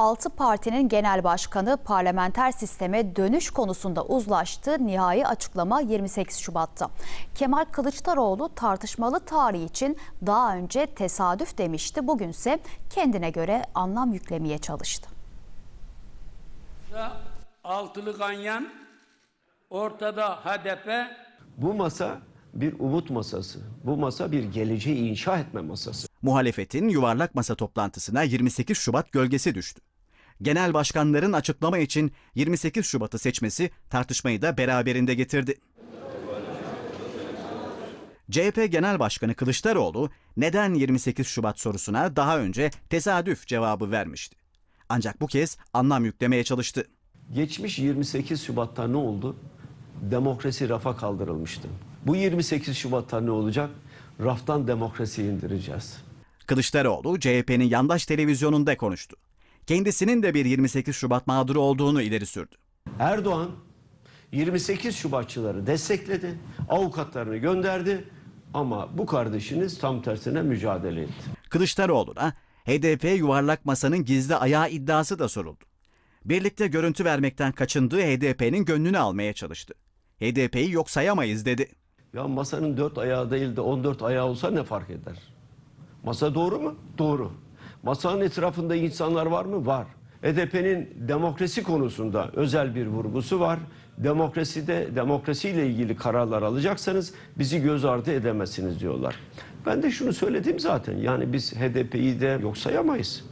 6 partinin genel başkanı parlamenter sisteme dönüş konusunda uzlaştığı Nihai açıklama 28 Şubat'ta. Kemal Kılıçdaroğlu tartışmalı tarih için daha önce tesadüf demişti. Bugünse kendine göre anlam yüklemeye çalıştı. Altılı ganyan, ortada HDP. Bu masa bir umut masası. Bu masa bir geleceği inşa etme masası. Muhalefetin yuvarlak masa toplantısına 28 Şubat gölgesi düştü genel başkanların açıklama için 28 Şubat'ı seçmesi tartışmayı da beraberinde getirdi. CHP Genel Başkanı Kılıçdaroğlu neden 28 Şubat sorusuna daha önce tesadüf cevabı vermişti. Ancak bu kez anlam yüklemeye çalıştı. Geçmiş 28 Şubat'ta ne oldu? Demokrasi rafa kaldırılmıştı. Bu 28 Şubat'ta ne olacak? Raftan demokrasi indireceğiz. Kılıçdaroğlu CHP'nin yandaş televizyonunda konuştu kendisinin de bir 28 Şubat mağduru olduğunu ileri sürdü. Erdoğan 28 Şubatçıları destekledi, avukatlarını gönderdi ama bu kardeşiniz tam tersine mücadele etti. Kılıçdaroğlu'na HDP yuvarlak masanın gizli ayağı iddiası da soruldu. Birlikte görüntü vermekten kaçındığı HDP'nin gönlünü almaya çalıştı. HDP'yi yok sayamayız dedi. Ya masanın dört ayağı değil de on ayağı olsa ne fark eder? Masa doğru mu? Doğru. Masanın etrafında insanlar var mı? Var. HDP'nin e demokrasi konusunda özel bir vurgusu var. Demokraside demokrasiyle ilgili kararlar alacaksanız bizi göz ardı edemezsiniz diyorlar. Ben de şunu söyledim zaten. Yani biz HDP'yi de yok sayamayız.